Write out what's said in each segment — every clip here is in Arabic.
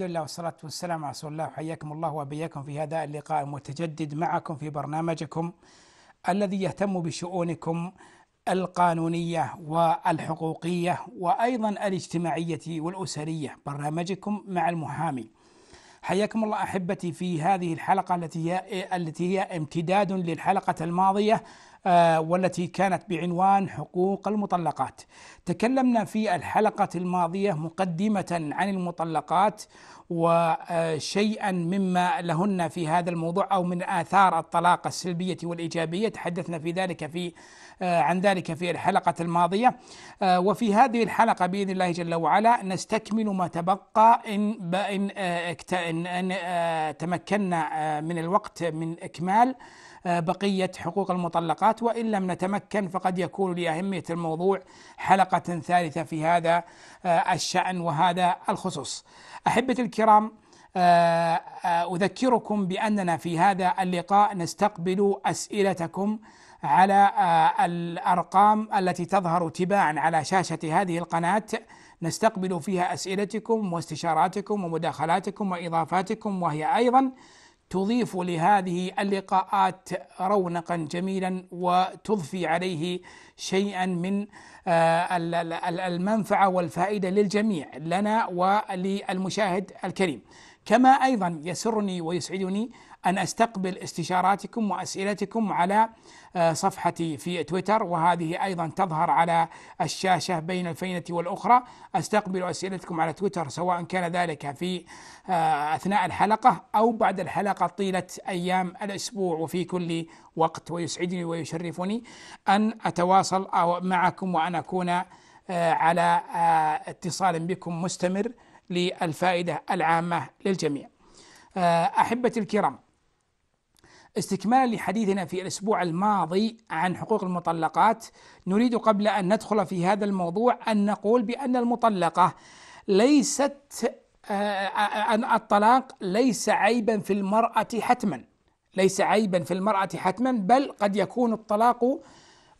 الحمد لله والصلاة والسلام على رسول الله وحياكم الله وبياكم في هذا اللقاء المتجدد معكم في برنامجكم الذي يهتم بشؤونكم القانونية والحقوقية وأيضا الاجتماعية والأسرية برنامجكم مع المحامي حياكم الله أحبتي في هذه الحلقة التي هي التي هي امتداد للحلقة الماضية آه، والتي كانت بعنوان حقوق المطلقات تكلمنا في الحلقة الماضية مقدمة عن المطلقات وشيئا مما لهن في هذا الموضوع او من اثار الطلاق السلبيه والايجابيه تحدثنا في ذلك في آه، عن ذلك في الحلقه الماضيه آه، وفي هذه الحلقه باذن الله جل وعلا نستكمل ما تبقى ان آه، ان ان تمكنا من الوقت من اكمال بقية حقوق المطلقات وإن لم نتمكن فقد يكون لأهمية الموضوع حلقة ثالثة في هذا الشأن وهذا الخصوص أحبة الكرام الكرام آه، آه، أذكركم بأننا في هذا اللقاء نستقبل أسئلتكم على آه، الأرقام التي تظهر تباعا على شاشة هذه القناة نستقبل فيها أسئلتكم واستشاراتكم ومداخلاتكم وإضافاتكم وهي أيضا تضيف لهذه اللقاءات رونقا جميلا وتضفي عليه شيئا من آه، المنفعه والفائده للجميع لنا وللمشاهد الكريم. كما ايضا يسرني ويسعدني أن أستقبل استشاراتكم وأسئلتكم على آه، صفحتي في تويتر وهذه أيضا تظهر على الشاشة بين الفينة والأخرى أستقبل أسئلتكم على تويتر سواء كان ذلك في آه، أثناء الحلقة أو بعد الحلقة طيلة أيام الأسبوع وفي كل وقت ويسعدني ويشرفني أن أتواصل آه، معكم وأن أكون على اتصال بكم مستمر للفائدة العامة للجميع أحبتي الكرام استكمالا لحديثنا في الاسبوع الماضي عن حقوق المطلقات نريد قبل ان ندخل في هذا الموضوع ان نقول بان المطلقه ليست أن آه، آه، آه، الطلاق ليس عيبا في المرأة حتما ليس عيبا في المرأة حتما بل قد يكون الطلاق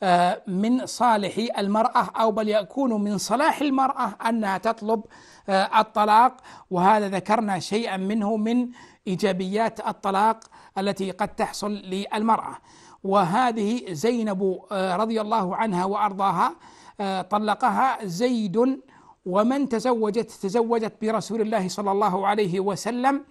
آه، من صالح المرأة أو بل يكون من صلاح المرأة أنها تطلب آه، الطلاق وهذا ذكرنا شيئا منه من إيجابيات الطلاق التي قد تحصل للمرأة وهذه زينب آه، رضي الله عنها وأرضاها طلقها زيد ومن تزوجت تزوجت برسول الله صلى الله عليه وسلم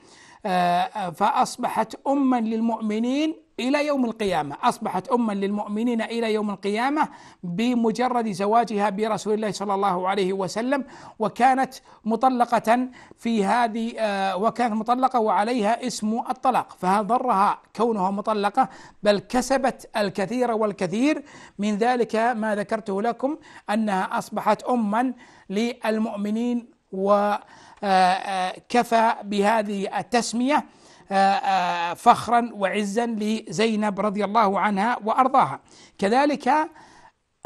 فأصبحت أما للمؤمنين إلى يوم القيامة أصبحت أما للمؤمنين إلى يوم القيامة بمجرد زواجها برسول الله صلى الله عليه وسلم وكانت مطلقة في هذه آه، وكانت مطلقة وعليها اسم الطلاق فهل ضرها كونها مطلقة بل كسبت الكثير والكثير من ذلك ما ذكرته لكم أنها أصبحت أما للمؤمنين وكفى آه، آه، بهذه التسميه آه، آه، فخرا وعزا لزينب رضي الله عنها وارضاها كذلك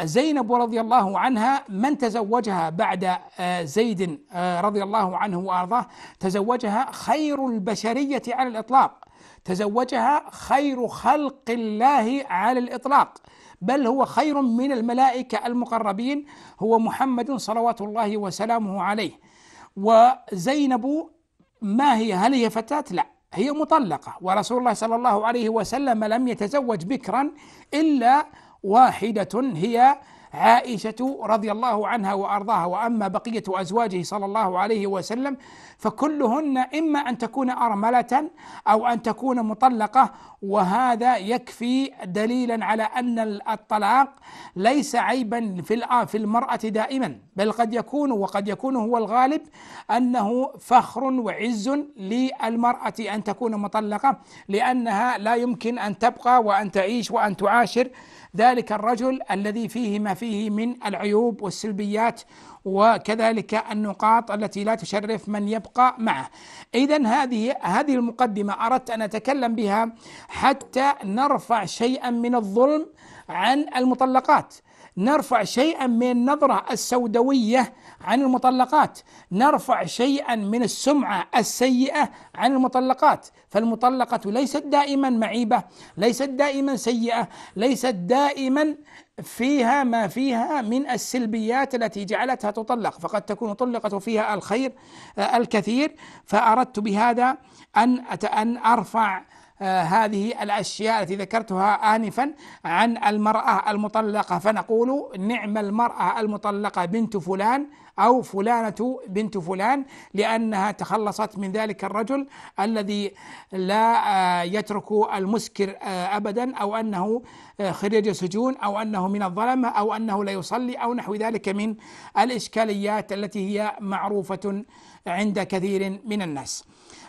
زينب رضي الله عنها من تزوجها بعد آه، زيد رضي الله عنه وارضاه تزوجها خير البشريه على الاطلاق تزوجها خير خلق الله على الاطلاق بل هو خير من الملائكه المقربين هو محمد صلوات الله وسلامه عليه وزينب ما هي هل هي فتاه لا هي مطلقة ورسول الله صلى الله عليه وسلم لم يتزوج بكرا إلا واحدة هي عائشة رضي الله عنها وأرضاها وأما بقية أزواجه صلى الله عليه وسلم فكلهن إما أن تكون أرملة أو أن تكون مطلقة وهذا يكفي دليلا على أن الطلاق ليس عيبا في في المرأة دائما بل قد يكون وقد يكون هو الغالب أنه فخر وعز للمرأة أن تكون مطلقة لأنها لا يمكن أن تبقى وأن تعيش وأن تعاشر ذلك الرجل الذي فيه ما فيه من العيوب والسلبيات وكذلك النقاط التي لا تشرف من يبقى معه. اذا هذه هذه المقدمه اردت ان اتكلم بها حتى نرفع شيئا من الظلم عن المطلقات. نرفع شيئا من النظرة السوداوية عن المطلقات نرفع شيئا من السمعة السيئة عن المطلقات فالمطلقة ليست دائما معيبة ليست دائما سيئة ليست دائما فيها ما فيها من السلبيات التي جعلتها تطلق فقد تكون طلقت فيها الخير آه، الكثير فأردت بهذا أن أن أرفع آه، هذه الأشياء التي ذكرتها آنفا عن المرأة المطلقة فنقول نعم المرأة المطلقة بنت فلان أو فلانة بنت فلان لأنها تخلصت من ذلك الرجل الذي لا آه، يترك المسكر آه، أبدا أو أنه خريج سجون أو أنه من الظلمة أو أنه لا يصلي أو نحو ذلك من الإشكاليات التي هي معروفة عند كثير من الناس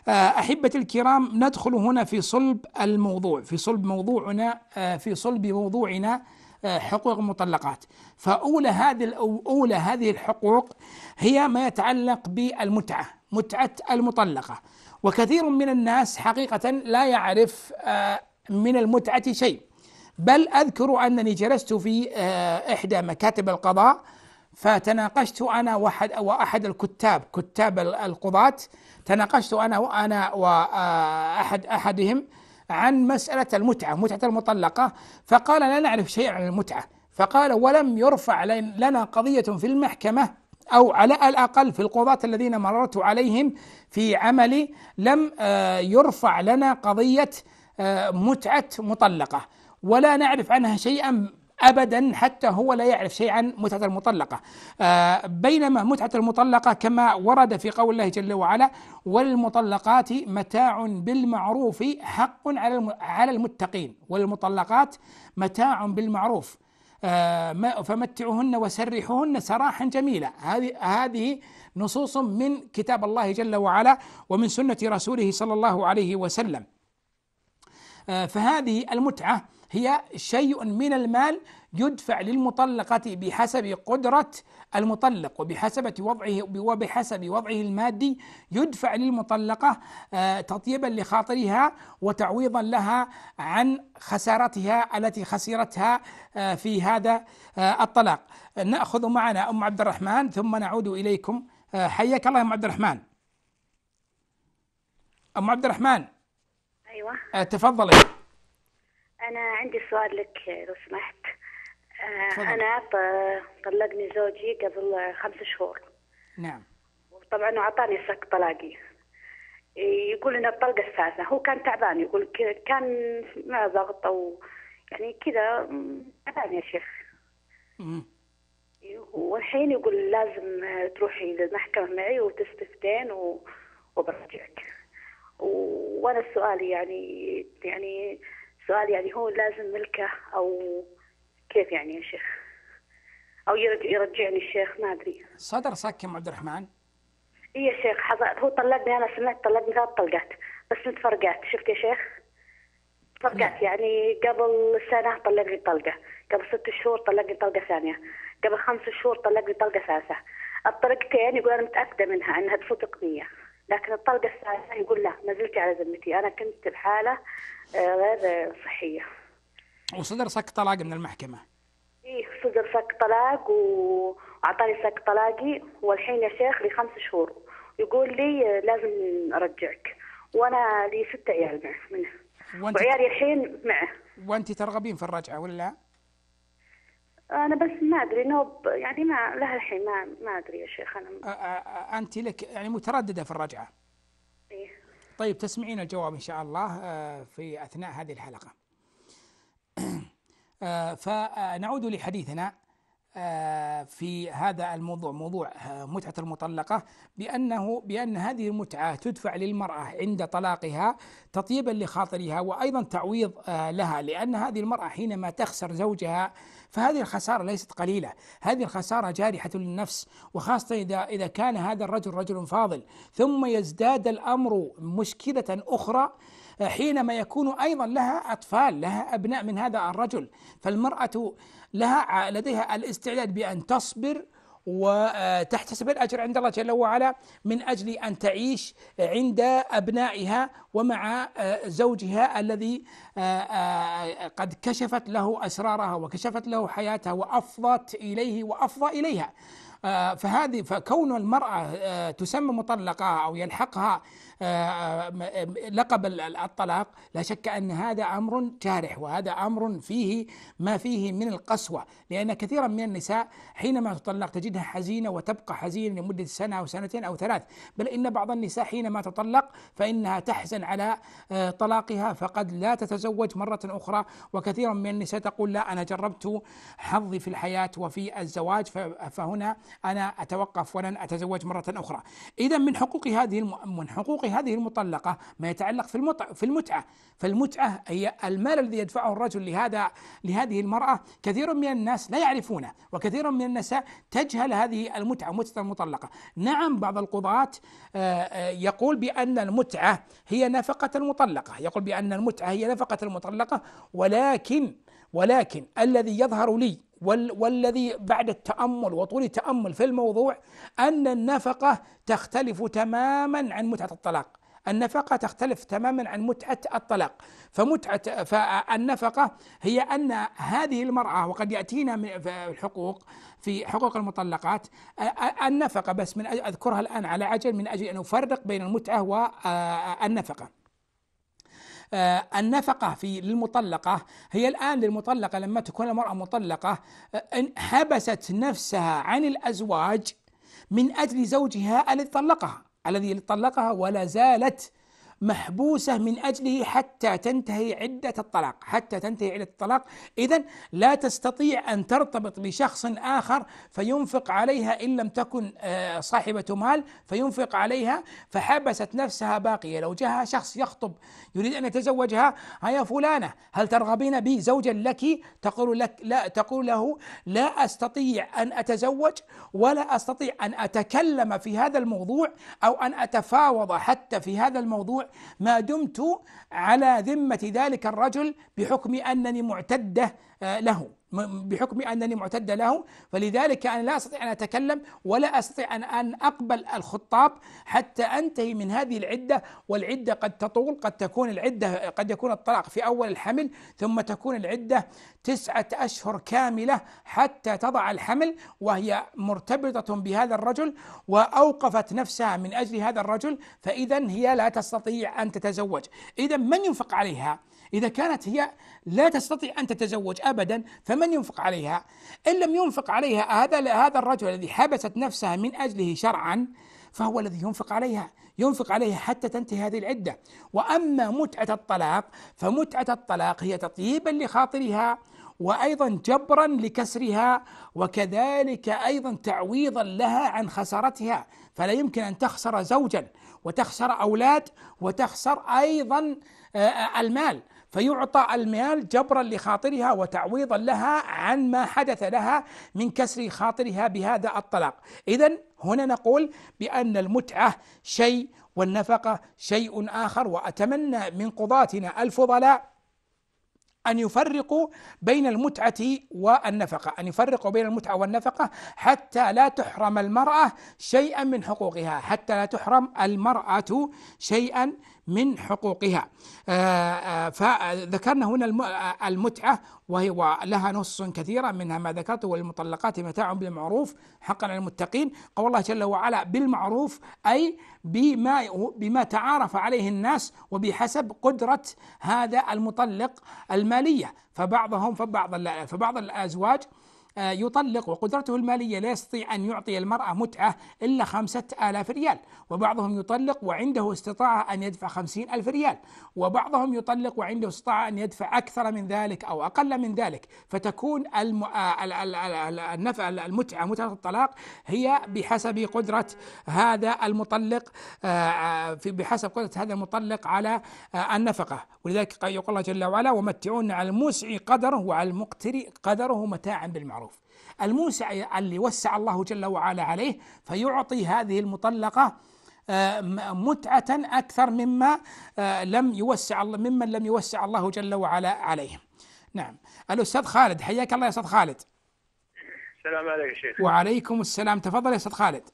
آه، أحبتي الكرام ندخل هنا في صلب الموضوع في صلب موضوعنا آه، في صلب موضوعنا آه، حقوق المطلقات فأولى هذه أولى هذه الحقوق هي ما يتعلق بالمتعة متعة المطلقة وكثير من الناس حقيقة لا يعرف من المتعة شيء بل أذكر أنني جلست في إحدى مكاتب القضاء فتناقشت انا واحد واحد الكتاب كتاب القضاة تناقشت انا وانا واحد آه، احدهم عن مسألة المتعة متعة المطلقة فقال لا نعرف شيئا عن المتعة فقال ولم يرفع لنا قضية في المحكمة أو على الأقل في القضاة الذين مررت عليهم في عملي لم آه، يرفع لنا قضية آه، متعة مطلقة ولا نعرف عنها شيئا أبدا حتى هو لا يعرف شيء عن متعة المطلقة آه، بينما متعة المطلقة كما ورد في قول الله جل وعلا والمطلقات متاع بالمعروف حق على على المتقين والمطلقات متاع بالمعروف آه، فمتعهن وسرحوهن سراحا جميلا هذه هذه نصوص من كتاب الله جل وعلا ومن سنة رسوله صلى الله عليه وسلم آه، فهذه المتعة هي شيء من المال يدفع للمطلقة بحسب قدرة المطلق وبحسب وضعه وبحسب وضعه المادي يدفع للمطلقة آه، تطيبا لخاطرها وتعويضا لها عن خسارتها التي خسرتها آه، في هذا آه، الطلاق نأخذ معنا أم عبد الرحمن ثم نعود إليكم حياك الله يا أم عبد الرحمن أم عبد الرحمن أيوة تفضلي أنا عندي سؤال لك لو سمحت آه، فضل. أنا طلقني زوجي قبل خمس شهور نعم وطبعا أعطاني سك طلاقي يقول إن الطلقة الثالثة هو كان تعبان يقول كان مع ضغط أو يعني كذا تعبان يا شيخ والحين يقول لازم تروحي للمحكمة معي وتستفتين و... وبرجعك و... وأنا السؤال يعني يعني سؤال يعني هو لازم ملكه او كيف يعني يا شيخ؟ او يرجع يرجعني الشيخ ما ادري. صدر صك يا عبد الرحمن؟ اي يا شيخ حضرت هو طلقني انا سمعت طلقني ثلاث طلقات بس متفرقات شفت يا شيخ؟ متفرقات نعم. يعني قبل سنه طلقني طلقه، قبل ست شهور طلقني طلقه ثانيه، قبل خمس شهور طلقني طلقه ثالثه. الطلقتين يقول انا متاكده منها انها تفوت اقنيه. لكن الطلقه الثالثه يقول لا ما زلت على ذمتي انا كنت بحاله آه، غير صحيه وصدر صك طلاق من المحكمه ايه صدر صك طلاق واعطاني صك طلاقي والحين يا شيخ لي خمس شهور يقول لي آه، لازم ارجعك وانا لي ست عيال معه منه وعيالي الحين معه وانت ترغبين في الرجعه ولا؟ انا بس ما ادري نوب يعني ما لها الحين ما ما ادري يا شيخ انا انت لك يعني متردده في الرجعه إيه؟ طيب تسمعين الجواب ان شاء الله آه، في اثناء هذه الحلقه آه، فنعود لحديثنا آه، في هذا الموضوع موضوع متعة المطلقة بأنه بأن هذه المتعة تدفع للمرأة عند طلاقها تطيبا لخاطرها وأيضا تعويض لها لأن هذه المرأة حينما تخسر زوجها فهذه الخسارة ليست قليلة هذه الخسارة جارحة للنفس وخاصة إذا, إذا كان هذا الرجل رجل فاضل ثم يزداد الأمر مشكلة أخرى آه، حينما يكون أيضا لها أطفال لها أبناء من هذا الرجل فالمرأة لها آه، لديها الاستعداد بأن تصبر وتحتسب الأجر عند الله جل وعلا من أجل أن تعيش عند أبنائها ومع زوجها الذي قد كشفت له أسرارها وكشفت له حياتها وأفضت إليه وأفضى إليها فهذه فكون المرأة تسمى مطلقة أو يلحقها آه، آه، آه، لقب الطلاق لا شك أن هذا أمر جارح وهذا أمر فيه ما فيه من القسوة لأن كثيرا من النساء حينما تطلق تجدها حزينة وتبقى حزينة لمدة سنة أو سنتين أو ثلاث بل إن بعض النساء حينما تطلق فإنها تحزن على طلاقها فقد لا تتزوج مرة أخرى وكثيرا من النساء تقول لا أنا جربت حظي في الحياة وفي الزواج فهنا أنا أتوقف ولن أتزوج مرة أخرى إذا من حقوق هذه من حقوق هذه المطلقة ما يتعلق في المتعة في المتعة فالمتعة هي المال الذي يدفعه الرجل لهذا لهذه المرأة كثير من الناس لا يعرفونه وكثير من النساء تجهل هذه المتعة متعة المطلقة نعم بعض القضاة آه، آه، يقول بأن المتعة هي نفقة المطلقة يقول بأن المتعة هي نفقة المطلقة ولكن ولكن الذي يظهر لي والذي بعد التامل وطول التامل في الموضوع ان النفقه تختلف تماما عن متعه الطلاق النفقة تختلف تماما عن متعة الطلاق فمتعة فالنفقة هي أن هذه المرأة وقد يأتينا من الحقوق في حقوق المطلقات النفقة بس من أذكرها الآن على عجل من أجل أن أفرق بين المتعة والنفقة آه، النفقة في للمطلقة هي الآن للمطلقة لما تكون المرأة مطلقة آه، حبست نفسها عن الأزواج من أجل زوجها الذي طلقها الذي طلقها ولا زالت محبوسة من أجله حتى تنتهي عدة الطلاق حتى تنتهي عدة الطلاق إذا لا تستطيع أن ترتبط بشخص آخر فينفق عليها إن لم تكن آه، صاحبة مال فينفق عليها فحبست نفسها باقية لو جاءها شخص يخطب يريد أن يتزوجها هيا فلانة هل ترغبين بي زوجا لك تقول لك لا تقول له لا أستطيع أن أتزوج ولا أستطيع أن أتكلم في هذا الموضوع أو أن أتفاوض حتى في هذا الموضوع ما دمت على ذمة ذلك الرجل بحكم أنني معتدة آه، له بحكم أنني معتدة لهم فلذلك أنا لا أستطيع أن أتكلم ولا أستطيع أن أن أقبل الخطاب حتى أنتهي من هذه العدة والعدة قد تطول قد تكون العدة قد يكون الطلاق في أول الحمل ثم تكون العدة تسعة أشهر كاملة حتى تضع الحمل وهي مرتبطة بهذا الرجل وأوقفت نفسها من أجل هذا الرجل فإذا هي لا تستطيع أن تتزوج إذا من ينفق عليها إذا كانت هي لا تستطيع أن تتزوج أبدا فمن ينفق عليها؟ إن لم ينفق عليها هذا هذا الرجل الذي حبست نفسها من أجله شرعا فهو الذي ينفق عليها ينفق عليها حتى تنتهي هذه العدة وأما متعة الطلاق فمتعة الطلاق هي تطيبا لخاطرها وايضا جبرا لكسرها وكذلك ايضا تعويضا لها عن خسارتها فلا يمكن ان تخسر زوجا وتخسر اولاد وتخسر ايضا المال فيعطى المال جبرا لخاطرها وتعويضا لها عن ما حدث لها من كسر خاطرها بهذا الطلاق إذا هنا نقول بأن المتعة شيء والنفقة شيء آخر وأتمنى من قضاتنا الفضلاء أن يفرقوا بين المتعة والنفقة، أن يفرقوا بين المتعة والنفقة حتى لا تحرم المرأة شيئا من حقوقها، حتى لا تحرم المرأة شيئا من حقوقها آه، آه، فذكرنا هنا آه، المتعة وهي لها نص كثيرة منها ما ذكرته والمطلقات متاع بالمعروف حقا للمتقين المتقين قول الله جل وعلا بالمعروف أي بما بما تعارف عليه الناس وبحسب قدرة هذا المطلق المالية فبعضهم فبعض فبعض الأزواج آه، يطلق وقدرته المالية لا يستطيع أن يعطي المرأة متعة إلا خمسة آلاف ريال وبعضهم يطلق وعنده استطاعة أن يدفع خمسين ألف ريال وبعضهم يطلق وعنده استطاعة أن يدفع أكثر من ذلك أو أقل من ذلك فتكون آه، النفع المتعة متعة الطلاق هي بحسب قدرة هذا المطلق آه، بحسب قدرة هذا المطلق على النفقة ولذلك يقول الله جل وعلا ومتعون على الموسع قدره وعلى المقتري قدره متاعا بالمعروف الموسع اللي وسع الله جل وعلا عليه فيعطي هذه المطلقة آه، متعة أكثر مما آه، لم يوسع الله ممن لم يوسع الله جل وعلا عليه نعم الأستاذ خالد حياك الله يا أستاذ خالد السلام عليك يا شيخ وعليكم السلام تفضل يا أستاذ خالد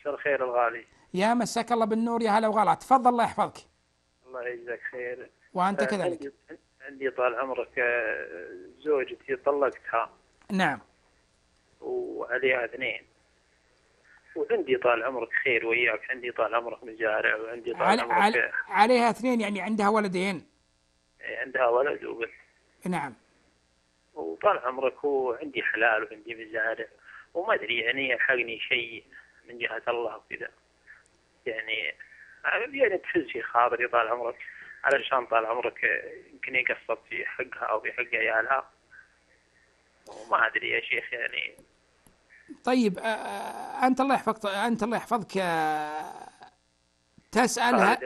مساء الخير الغالي يا مساك الله بالنور يا هلا وغلا تفضل الله يحفظك الله يجزاك خير وأنت آه، كذلك عندي طال عمرك زوجتي طلقتها نعم وعليها اثنين وعندي طال عمرك خير وياك عندي طال عمرك مزارع وعندي طال علي عمرك علي عليها اثنين يعني عندها ولدين إيه، عندها ولد وبنت نعم وطال عمرك وعندي حلال وعندي مزارع وما ادري يعني يلحقني شيء من جهه الله وكذا يعني يعني تفز في خاطري طال عمرك علشان طال عمرك يمكن يقصر في حقها او في حق عيالها وما ادري يا شيخ يعني طيب انت الله يحفظك انت الله يحفظك تسال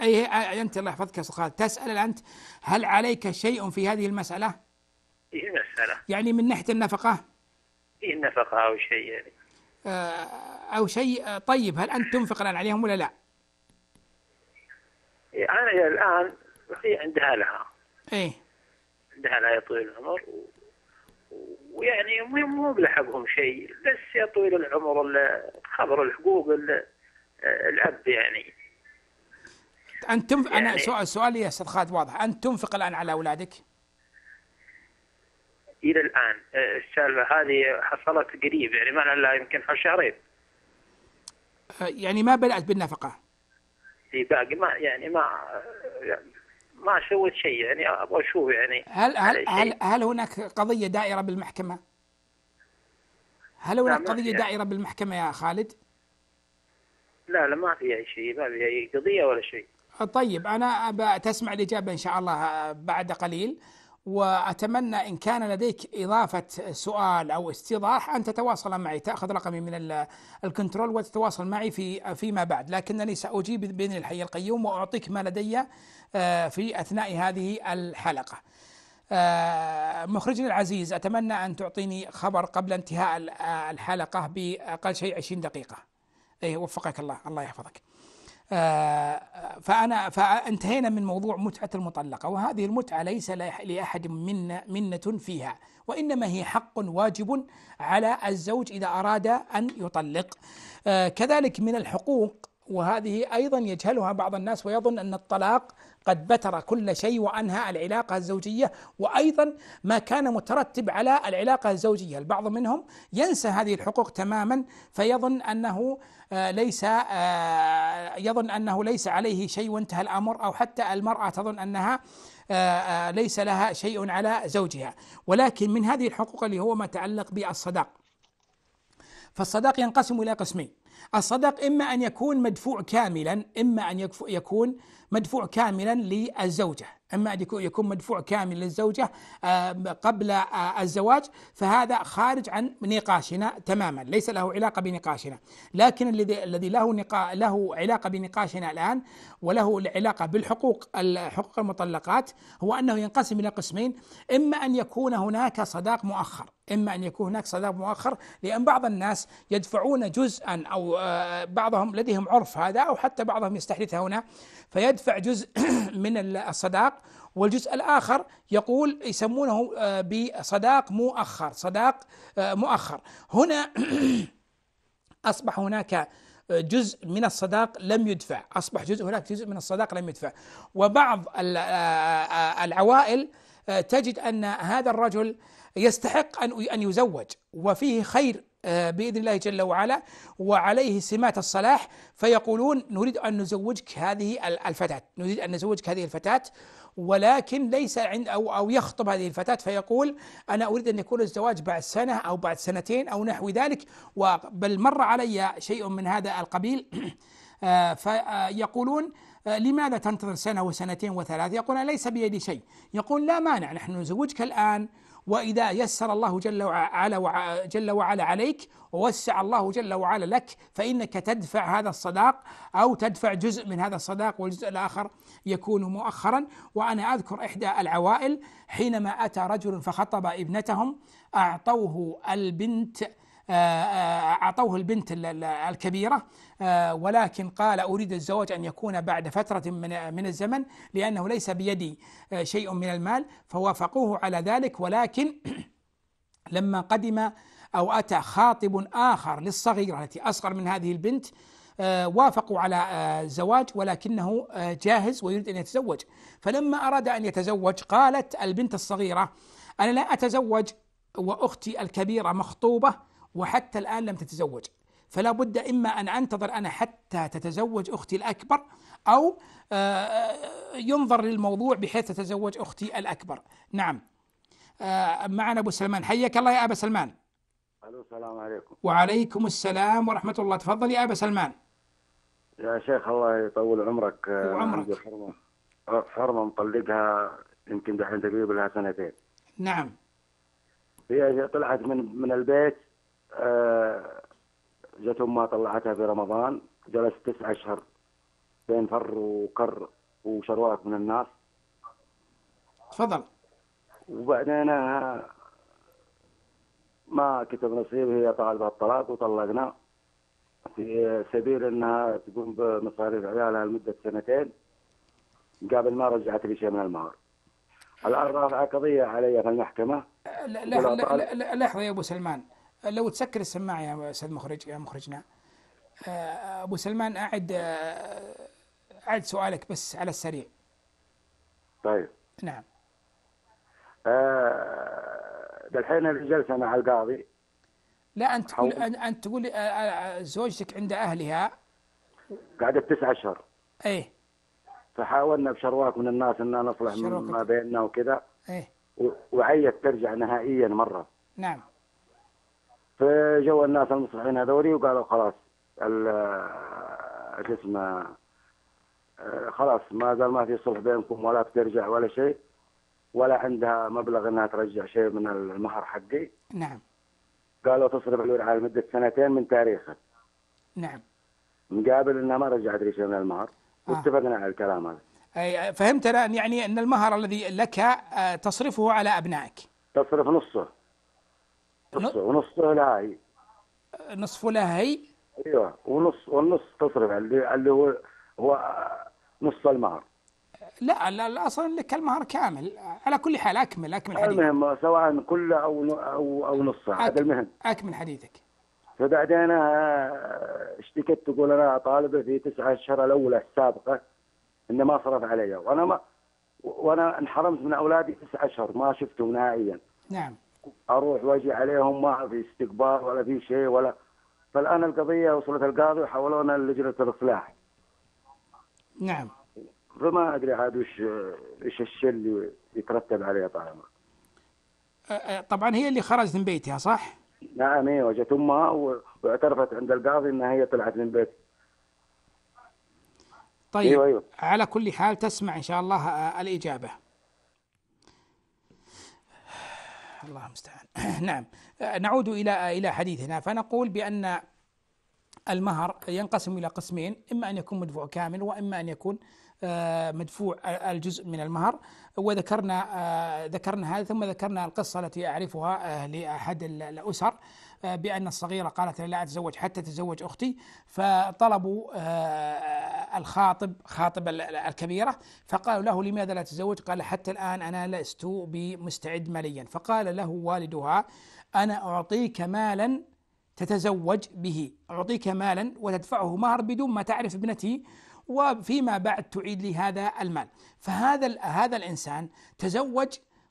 اي انت الله يحفظك يا خالد تسال انت هل عليك شيء في هذه المساله؟ اي مساله يعني من ناحيه النفقه؟ اي النفقه او شيء يعني او شيء طيب هل انت تنفق الان عليهم ولا لا؟ إيه، انا الان في عندها لها ايه عندها لها يا طويل العمر ويعني مو بلحقهم شيء بس يا طويل العمر خبر الحقوق الاب يعني انت تنف... يعني انا سؤال سؤالي يا استاذ خالد واضح انت تنفق الان على اولادك؟ الى الان أه، السالفه هذه حصلت قريب يعني ما لها يمكن حول شهرين أه، يعني ما بدات بالنفقه؟ اي باقي ما يعني ما ما سويت شيء يعني ابغى اشوف يعني هل هل هل, هل هناك قضيه دائره بالمحكمه؟ هل هناك قضيه يعني. دائره بالمحكمه يا خالد؟ لا لا ما في اي شيء ما في اي قضيه ولا شيء طيب انا تسمع الاجابه ان شاء الله بعد قليل وأتمنى إن كان لديك إضافة سؤال أو استيضاح أن تتواصل معي تأخذ رقمي من الكنترول وتتواصل معي في فيما بعد لكنني سأجيب بين الحي القيوم وأعطيك ما لدي آه، في أثناء هذه الحلقة آه، مخرجنا العزيز أتمنى أن تعطيني خبر قبل انتهاء الحلقة بأقل شيء 20 دقيقة إيه، وفقك الله الله يحفظك آه، فأنا فانتهينا من موضوع متعة المطلقة وهذه المتعة ليس لأحد منا منة فيها وإنما هي حق واجب على الزوج إذا أراد أن يطلق آه، كذلك من الحقوق وهذه أيضا يجهلها بعض الناس ويظن أن الطلاق قد بتر كل شيء وأنهى العلاقة الزوجية وأيضا ما كان مترتب على العلاقة الزوجية البعض منهم ينسى هذه الحقوق تماما فيظن أنه ليس آه، يظن انه ليس عليه شيء وانتهى الامر او حتى المراه تظن انها آه، آه، ليس لها شيء على زوجها ولكن من هذه الحقوق اللي هو ما يتعلق بالصداق فالصداق ينقسم الى قسمين الصدق إما أن يكون مدفوع كاملا إما أن يكون مدفوع كاملا للزوجة إما أن يكون مدفوع كامل للزوجة آه، قبل آه، الزواج فهذا خارج عن نقاشنا تماما ليس له علاقة بنقاشنا لكن الذي الذي له له علاقة بنقاشنا الآن وله علاقة بالحقوق حقوق المطلقات هو أنه ينقسم إلى قسمين إما أن يكون هناك صداق مؤخر إما أن يكون هناك صداق مؤخر لأن بعض الناس يدفعون جزءا أو آه، بعضهم لديهم عرف هذا أو حتى بعضهم يستحدثها هنا فيدفع جزء من الصداق والجزء الآخر يقول يسمونه آه، بصداق مؤخر صداق آه، مؤخر هنا أصبح هناك جزء من الصداق لم يدفع أصبح جزء هناك جزء من الصداق لم يدفع وبعض العوائل تجد أن هذا الرجل يستحق أن أن يزوج وفيه خير آه، بإذن الله جل وعلا وعليه سمات الصلاح فيقولون نريد أن نزوجك هذه الفتاة نريد أن نزوجك هذه الفتاة ولكن ليس عند أو, أو يخطب هذه الفتاة فيقول أنا أريد أن يكون الزواج بعد سنة أو بعد سنتين أو نحو ذلك بل مر علي شيء من هذا القبيل آه، فيقولون آه، لماذا تنتظر سنة وسنتين وثلاث يقول ليس بيدي شيء يقول لا مانع نحن نزوجك الآن وإذا يسر الله جل وعلا, جل وعلا عليك ووسع الله جل وعلا لك فإنك تدفع هذا الصداق أو تدفع جزء من هذا الصداق والجزء الآخر يكون مؤخرا وأنا أذكر إحدى العوائل حينما أتى رجل فخطب ابنتهم أعطوه البنت آه، آه، أعطوه البنت الكبيرة آه، ولكن قال أريد الزواج أن يكون بعد فترة من الزمن لأنه ليس بيدي شيء من المال فوافقوه على ذلك ولكن لما قدم أو أتى خاطب آخر للصغيرة التي أصغر من هذه البنت وافقوا على الزواج ولكنه جاهز ويريد أن يتزوج فلما أراد أن يتزوج قالت البنت الصغيرة أنا لا أتزوج وأختي الكبيرة مخطوبة وحتى الآن لم تتزوج فلا بد إما أن أنتظر أنا حتى تتزوج أختي الأكبر أو آه، آه، ينظر للموضوع بحيث تتزوج أختي الأكبر نعم آه، معنا أبو سلمان حياك الله يا أبا سلمان ألو السلام عليكم وعليكم السلام ورحمة الله تفضل يا أبا سلمان يا شيخ الله يطول عمرك وعمرك حرمة حرمة مطلقها يمكن دحين تقريبا لها سنتين نعم هي طلعت من من البيت آه، جت امها طلعتها في رمضان جلست تسعة اشهر بين فر وكر وشروات من الناس تفضل وبعدين آه، ما كتب نصيب هي طالبة الطلاق وطلقنا في سبيل انها تقوم بمصاريف عيالها لمدة سنتين قبل ما رجعت لي شيء من المهر. الان رافعة قضية علي في المحكمة لا لا لا لحظة يا ابو سلمان لو تسكر السماعه يا استاذ مخرج يا مخرجنا آه، ابو سلمان اعد آه، اعد سؤالك بس على السريع طيب نعم آه الحين الجلسه مع القاضي لا انت تقول انت تقول آه، زوجتك عند اهلها قعدت تسعة اشهر ايه فحاولنا بشرواك من الناس ان نصلح ما بيننا وكذا ايه وعيت ترجع نهائيا مره نعم فجو الناس المصلحين هذولي وقالوا خلاص آه، شو اسمه آه، خلاص ما زال ما في صلح بينكم ولا بترجع ولا شيء ولا عندها مبلغ انها ترجع شيء من المهر حقي نعم قالوا تصرف على مده سنتين من تاريخه نعم مقابل انها ما رجعت لي شيء من المهر آه. واتفقنا على الكلام هذا أي فهمت انا يعني ان المهر الذي لك آه، تصرفه على ابنائك تصرف نصه نص ونصه لهي نصفه هي ايوه ونص والنص تصرف اللي اللي هو هو نص المهر لا لا الاصل لك المهر كامل على كل حال اكمل اكمل حديثك المهم سواء كله او او او نصه هذا المهم اكمل حديثك فبعدين آه، اشتكت تقول انا طالبه في تسعة اشهر الاولى السابقه انه ما صرف علي وانا ما وانا انحرمت من اولادي تسعة اشهر ما شفتهم نهائيا نعم اروح واجي عليهم ما في استقبال ولا في شيء ولا فالان القضيه وصلت القاضي وحولونا لجنه الاصلاح. نعم. فما ادري عاد وش ايش الشيء اللي يترتب عليه طال طبعا هي اللي خرجت من بيتها صح؟ نعم هي وجت امها واعترفت عند القاضي انها هي طلعت من بيت طيب أيوة أيوة. على كل حال تسمع ان شاء الله آه، الاجابه الله المستعان نعم آه، نعود إلى إلى حديثنا فنقول بأن المهر ينقسم إلى قسمين إما أن يكون مدفوع كامل وإما أن يكون آه، مدفوع الجزء من المهر وذكرنا آه، ذكرنا هذا ثم ذكرنا القصة التي أعرفها لأحد الأسر بأن الصغيرة قالت لا أتزوج حتى تزوج أختي فطلبوا آه، آه، الخاطب خاطب الكبيرة فقالوا له لماذا لا تتزوج قال حتى الآن أنا لست بمستعد ماليا فقال له والدها أنا أعطيك مالا تتزوج به أعطيك مالا وتدفعه مهر بدون ما تعرف ابنتي وفيما بعد تعيد لي هذا المال فهذا هذا الإنسان تزوج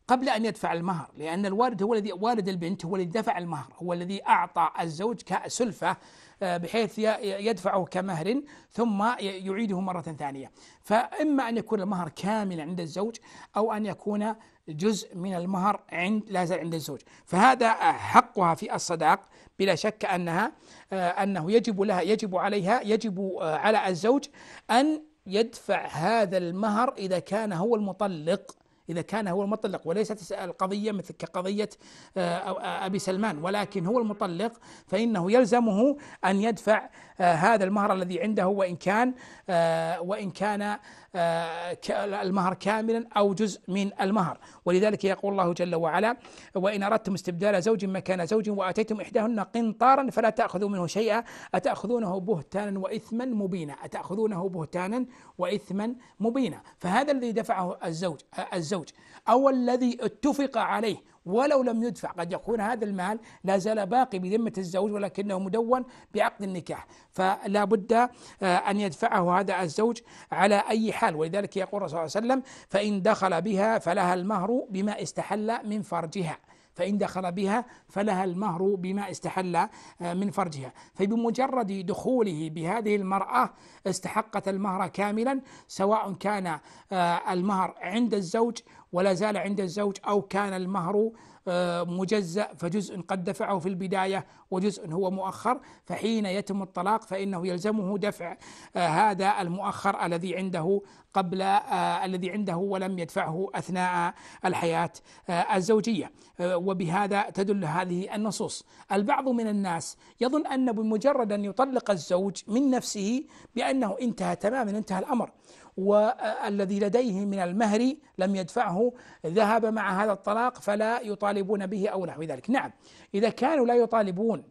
قبل أن يدفع المهر لأن الوالد هو الذي والد البنت هو الذي دفع المهر هو الذي أعطى الزوج كسلفة آه، بحيث يدفعه كمهر ثم يعيده مرة ثانية فإما أن يكون المهر كاملا عند الزوج أو أن يكون جزء من المهر عند لا زال عند الزوج فهذا حقها في الصداق بلا شك أنها آه، أنه يجب لها يجب عليها يجب آه، على الزوج أن يدفع هذا المهر إذا كان هو المطلق إذا كان هو المطلق وليست القضية مثل كقضية آه، آه، أبي سلمان ولكن هو المطلق فإنه يلزمه أن يدفع آه، هذا المهر الذي عنده وإن كان آه، وإن كان آه، المهر كاملا أو جزء من المهر ولذلك يقول الله جل وعلا وإن أردتم استبدال زوج مكان زوج وآتيتم إحداهن قنطارا فلا تأخذوا منه شيئا أتأخذونه بهتانا وإثما مبينا أتأخذونه بهتانا وإثما مبينا فهذا الذي دفعه الزوج الزوج أو الذي اتفق عليه ولو لم يدفع قد يكون هذا المال لا زال باقي بذمة الزوج ولكنه مدون بعقد النكاح فلا بد آه، أن يدفعه هذا الزوج على أي حال ولذلك يقول الرسول صلى الله عليه وسلم فإن دخل بها فلها المهر بما استحل من فرجها فإن دخل بها فلها المهر بما استحل آه، من فرجها فبمجرد دخوله بهذه المرأة استحقت المهر كاملا سواء كان آه، المهر عند الزوج ولا زال عند الزوج أو كان المهر آه، مجزأ فجزء قد دفعه في البداية وجزء هو مؤخر فحين يتم الطلاق فإنه يلزمه دفع آه، هذا المؤخر الذي عنده قبل آه، الذي عنده ولم يدفعه أثناء الحياة الزوجية وبهذا تدل هذه النصوص البعض من الناس يظن أن بمجرد أن يطلق الزوج من نفسه بأنه انتهى تماما انتهى الأمر والذي لديه من المهر لم يدفعه ذهب مع هذا الطلاق فلا يطالبون به أو نحو ذلك نعم إذا كانوا لا يطالبون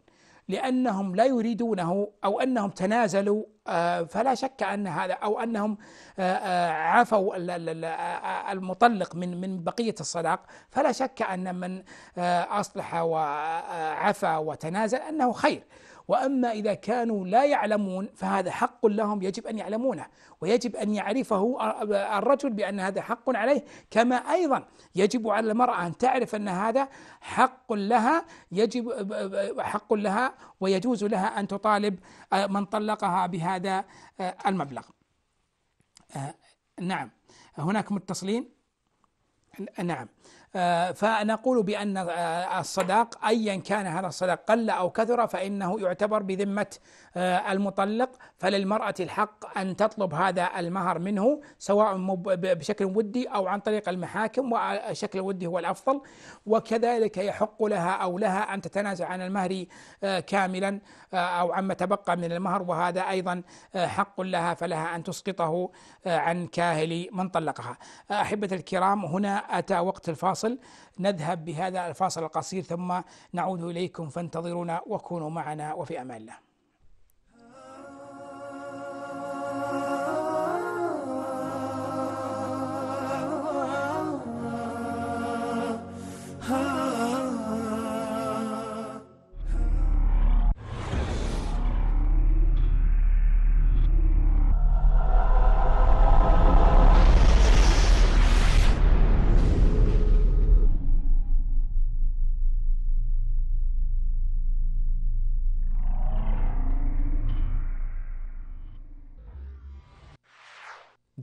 لأنهم لا يريدونه أو أنهم تنازلوا آه، فلا شك أن هذا أو أنهم آه، آه، عفوا المطلق من من بقية الصداق فلا شك أن من أصلح وعفى وتنازل أنه خير وأما إذا كانوا لا يعلمون فهذا حق لهم يجب أن يعلمونه ويجب أن يعرفه الرجل بأن هذا حق عليه كما أيضا يجب على المرأة أن تعرف أن هذا حق لها يجب حق لها ويجوز لها أن تطالب آه، من طلقها بهذا آه، المبلغ آه، نعم هناك متصلين نعم آه، فنقول بأن آه، الصداق أيا كان هذا الصداق قل أو كثر فإنه يعتبر بذمة آه، المطلق فللمرأة الحق أن تطلب هذا المهر منه سواء بشكل ودي أو عن طريق المحاكم وشكل ودي هو الأفضل وكذلك يحق لها أو لها أن تتنازع عن المهر كاملا أو عما تبقى من المهر وهذا أيضا حق لها فلها أن تسقطه عن كاهل من طلقها أحبة الكرام هنا أتى وقت الفاصل الفاصل نذهب بهذا الفاصل القصير ثم نعود إليكم فانتظرونا وكونوا معنا وفي أمان الله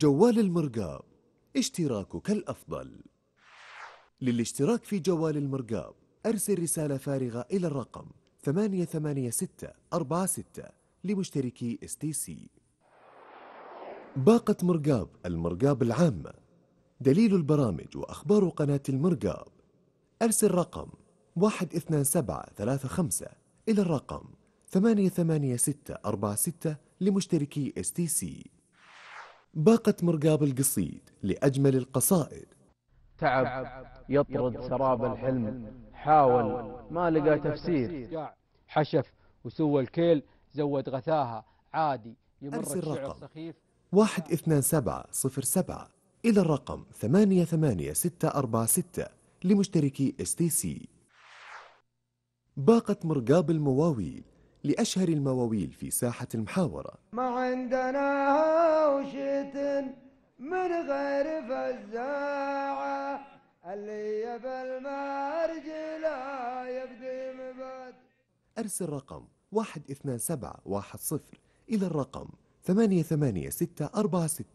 جوال المرقاب اشتراكك الأفضل للاشتراك في جوال المرقاب أرسل رسالة فارغة إلى الرقم 88646 لمشتركي اس تي سي باقة مرقاب المرقاب العامة دليل البرامج وأخبار قناة المرقاب أرسل رقم 12735 إلى الرقم 88646 لمشتركي اس تي سي باقت مرقاب القصيد لأجمل القصائد تعب يطرد سراب الحلم حاول ما لقى تفسير حشف وسوى الكيل زود غثاها عادي يمر أرسل رقم واحد اثنان سبعة صفر سبعة إلى الرقم ثمانية ثمانية ستة أربعة ستة لمشتركي اس تي سي باقت مرقاب المواويل لأشهر المواويل في ساحة المحاورة ما عندنا هوشة من غير فزاعة اللي بالمارج لا يبدي مبات أرسل رقم 12710 إلى الرقم 88646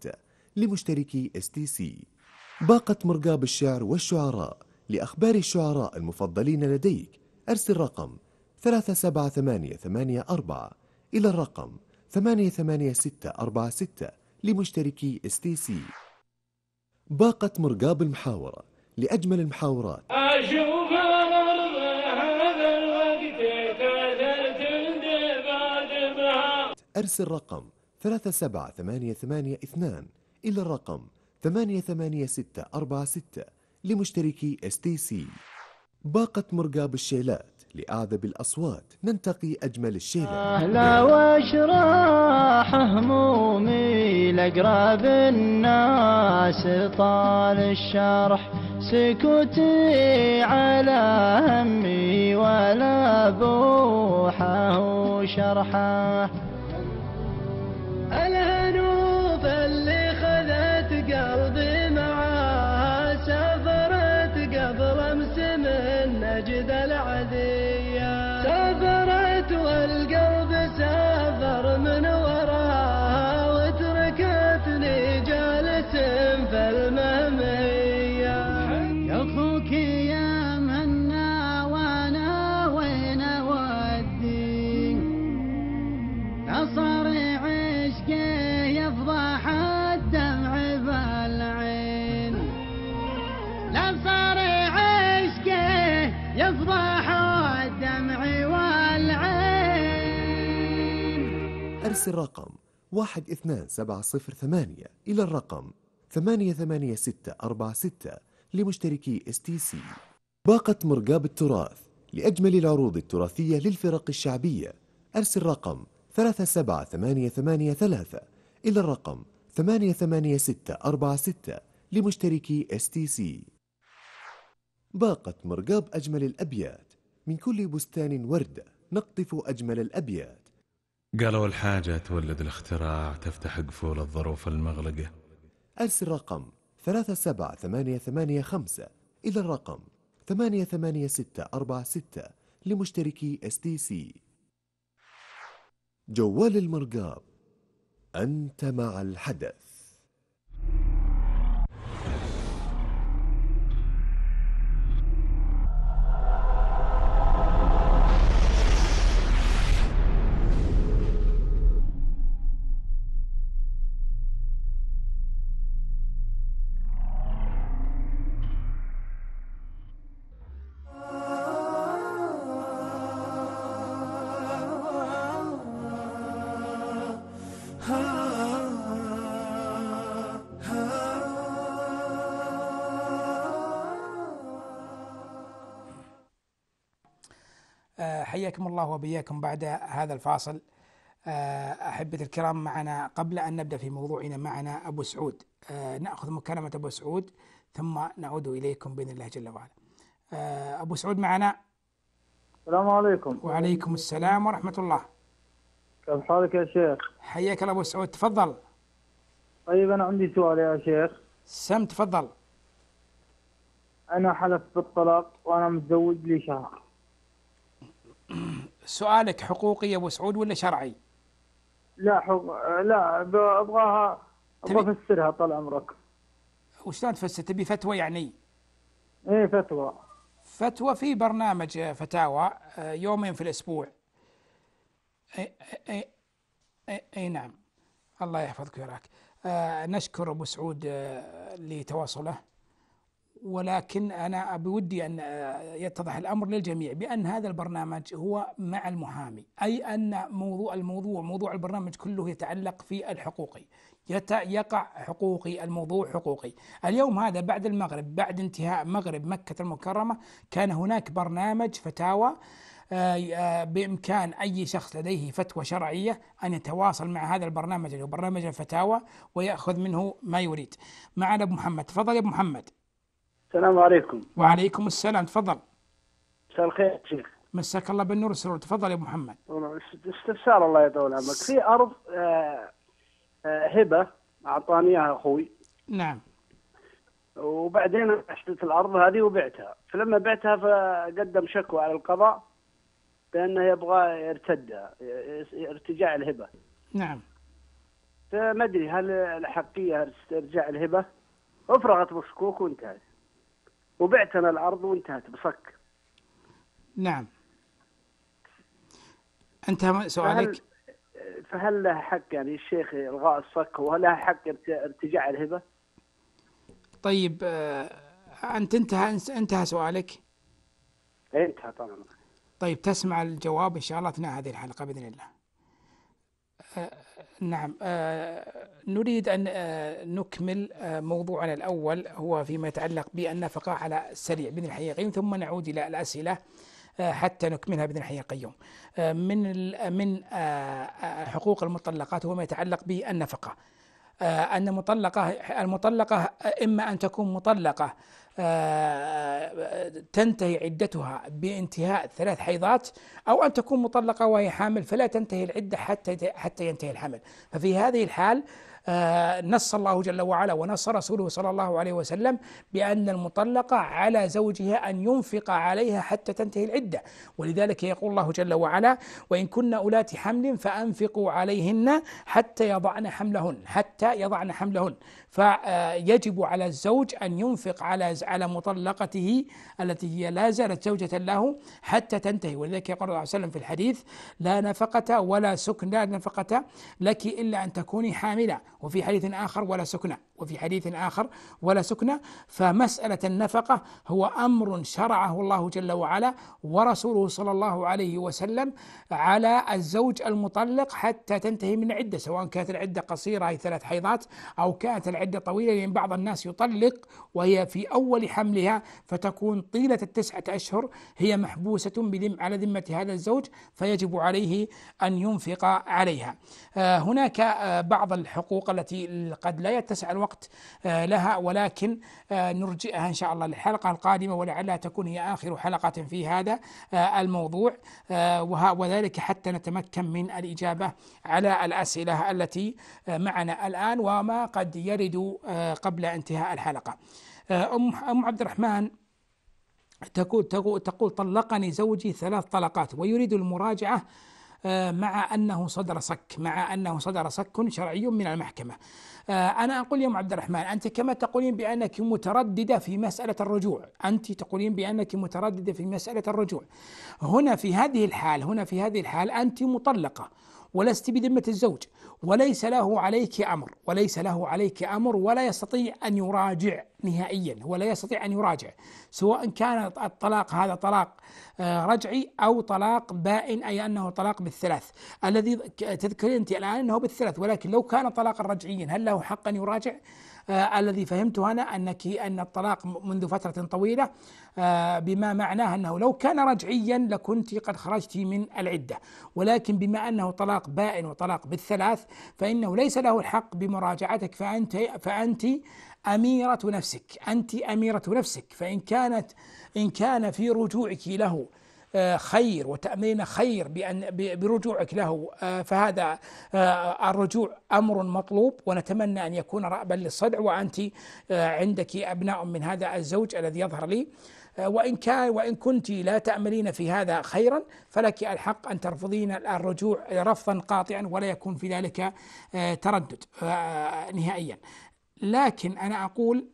لمشتركي اس تي سي باقة مرقاب الشعر والشعراء لأخبار الشعراء المفضلين لديك أرسل رقم ثلاثة سبعة ثمانية ثمانية أربعة إلى الرقم ثمانية ثمانية ستة أربعة ستة لمشتركي اس تي سي باقة مرقاب المحاورة لأجمل المحاورات أشوف الأرض هذا الوقت بعد أرسل رقم ثلاثة سبعة ثمانية ثمانية اثنان إلى الرقم ثمانية ثمانية ستة أربعة ستة لمشتركي اس تي سي باقة مرقاب الشيلات لأعذب الأصوات ننتقي أجمل الشيلة أهلا واشراح همومي لأقرب الناس طال الشرح سكوتي على همي ولا بوحه شرحه الهنوب اللي نفس الرقم 12708 إلى الرقم 88646 لمشتركي اس تي سي باقة مرقاب التراث لأجمل العروض التراثية للفرق الشعبية أرسل رقم 37883 إلى الرقم 88646 لمشتركي اس تي سي باقة مرقاب أجمل الأبيات من كل بستان وردة نقطف أجمل الأبيات قالوا الحاجة تولد الاختراع تفتح قفول الظروف المغلقة أرسل رقم 37885 إلى الرقم 88646 لمشتركي اس تي سي جوال المرقاب أنت مع الحدث حياكم الله وبياكم بعد هذا الفاصل آه، أحبة الكرام معنا قبل أن نبدأ في موضوعنا معنا أبو سعود آه، نأخذ مكالمة أبو سعود ثم نعود إليكم بإذن الله جل وعلا آه، أبو سعود معنا السلام عليكم وعليكم السلام ورحمة الله كيف حالك يا شيخ حياك الله أبو سعود تفضل طيب أنا عندي سؤال يا شيخ سم تفضل أنا حلفت بالطلاق وأنا متزوج لي شهر سؤالك حقوقي يا ابو سعود ولا شرعي؟ لا حق... لا ابغاها ابغى افسرها طال عمرك وشلون تفسر؟ تبي فتوى يعني؟ ايه فتوى فتوى في برنامج آه، فتاوى آه، يومين في الاسبوع اي اي, أي, أي نعم الله يحفظك ويراك آه، نشكر ابو سعود لتواصله ولكن انا بودي ان آه، يتضح الامر للجميع بان هذا البرنامج هو مع المحامي، اي ان موضوع الموضوع موضوع البرنامج كله يتعلق في الحقوقي، يقع حقوقي الموضوع حقوقي اليوم هذا بعد المغرب بعد انتهاء مغرب مكة المكرمة كان هناك برنامج فتاوى آه، آه، بإمكان أي شخص لديه فتوى شرعية أن يتواصل مع هذا البرنامج اللي هو برنامج الفتاوى ويأخذ منه ما يريد معنا أبو محمد تفضل يا أبو محمد السلام عليكم وعليكم السلام تفضل مساء الخير شيخ مساك الله بالنور والسرور تفضل يا محمد استفسار الله يطول عمرك في ارض آه، آه، هبه اعطاني اياها اخوي نعم وبعدين اشتريت الارض هذه وبعتها فلما بعتها فقدم شكوى على القضاء بانه يبغى يرتدها ارتجاع الهبه نعم فما ادري هل الحقيه ارتجاع الهبه افرغت بالشكوك وانتهت وبعت انا الارض وانتهت بصك نعم انتهى سؤالك فهل, فهل له حق يعني الشيخ الغاء الصك وهل له حق ارتجاع الهبه؟ طيب آه، انت انتهى انتهى سؤالك؟ انتهى طبعا طيب تسمع الجواب ان شاء الله اثناء هذه الحلقه باذن الله. آه، نعم آه، نريد أن آه، نكمل موضوعنا الأول هو فيما يتعلق بالنفقة على السريع بإذن الحي القيوم ثم نعود إلى الأسئلة حتى نكملها بإذن الحي القيوم من من حقوق المطلقات هو ما يتعلق بالنفقة أن مطلقة المطلقة إما أن تكون مطلقة آه، تنتهي عدتها بانتهاء ثلاث حيضات او ان تكون مطلقه وهي حامل فلا تنتهي العده حتى حتى ينتهي الحمل، ففي هذه الحال آه، نص الله جل وعلا ونص رسوله صلى الله عليه وسلم بأن المطلقة على زوجها أن ينفق عليها حتى تنتهي العدة ولذلك يقول الله جل وعلا وإن كنا أولات حمل فأنفقوا عليهن حتى يضعن حملهن حتى يضعن حملهن فيجب على الزوج أن ينفق على على مطلقته التي هي لا زالت زوجة له حتى تنتهي ولذلك يقول الله عليه وسلم في الحديث لا نفقة ولا سكن لا نفقة لك إلا أن تكوني حاملة وفي حديث آخر ولا سكنى وفي حديث آخر ولا سكنة فمسألة النفقة هو أمر شرعه الله جل وعلا ورسوله صلى الله عليه وسلم على الزوج المطلق حتى تنتهي من عدة سواء كانت العدة قصيرة أي ثلاث حيضات أو كانت العدة طويلة لأن يعني بعض الناس يطلق وهي في أول حملها فتكون طيلة التسعة أشهر هي محبوسة بذم على ذمة هذا الزوج فيجب عليه أن ينفق عليها آه، هناك آه، بعض الحقوق التي قد لا يتسع الوقت وقت آه، لها ولكن آه، نرجئها إن شاء الله للحلقة القادمة ولعلها تكون هي آخر حلقة في هذا آه، الموضوع وذلك حتى نتمكن من الإجابة على الأسئلة التي معنا الآن وما قد يرد قبل انتهاء الحلقة أم عبد الرحمن تقول تقول طلقني زوجي ثلاث طلقات ويريد المراجعة آه، مع أنه صدر صك مع أنه صدر صك شرعي من المحكمة آه، أنا أقول يا عبد الرحمن أنت كما تقولين بأنك مترددة في مسألة الرجوع أنت تقولين بأنك مترددة في مسألة الرجوع هنا في هذه الحال هنا في هذه الحال أنت مطلقة ولست بذمة الزوج وليس له عليك أمر وليس له عليك أمر ولا يستطيع أن يراجع نهائيا هو لا يستطيع أن يراجع سواء كان الطلاق هذا طلاق آه، رجعي أو طلاق بائن أي أنه طلاق بالثلاث الذي تذكرين أنت الآن أنه بالثلاث ولكن لو كان طلاقا رجعيا هل له حق أن يراجع آه، الذي فهمته أنا أنك أن الطلاق منذ فترة طويلة آه، بما معناه أنه لو كان رجعيا لكنت قد خرجت من العدة ولكن بما أنه طلاق بائن وطلاق بالثلاث فإنه ليس له الحق بمراجعتك فأنت فأنت أميرة نفسك أنت أميرة نفسك فإن كانت إن كان في رجوعك له خير وتأمين خير بأن برجوعك له آه، فهذا آه، الرجوع أمر مطلوب ونتمنى أن يكون رأبا للصدع وأنت آه، عندك أبناء من هذا الزوج الذي يظهر لي وإن كان وإن كنت لا تأملين في هذا خيرا فلك الحق أن ترفضين الرجوع رفضا قاطعا ولا يكون في ذلك تردد نهائيا لكن أنا أقول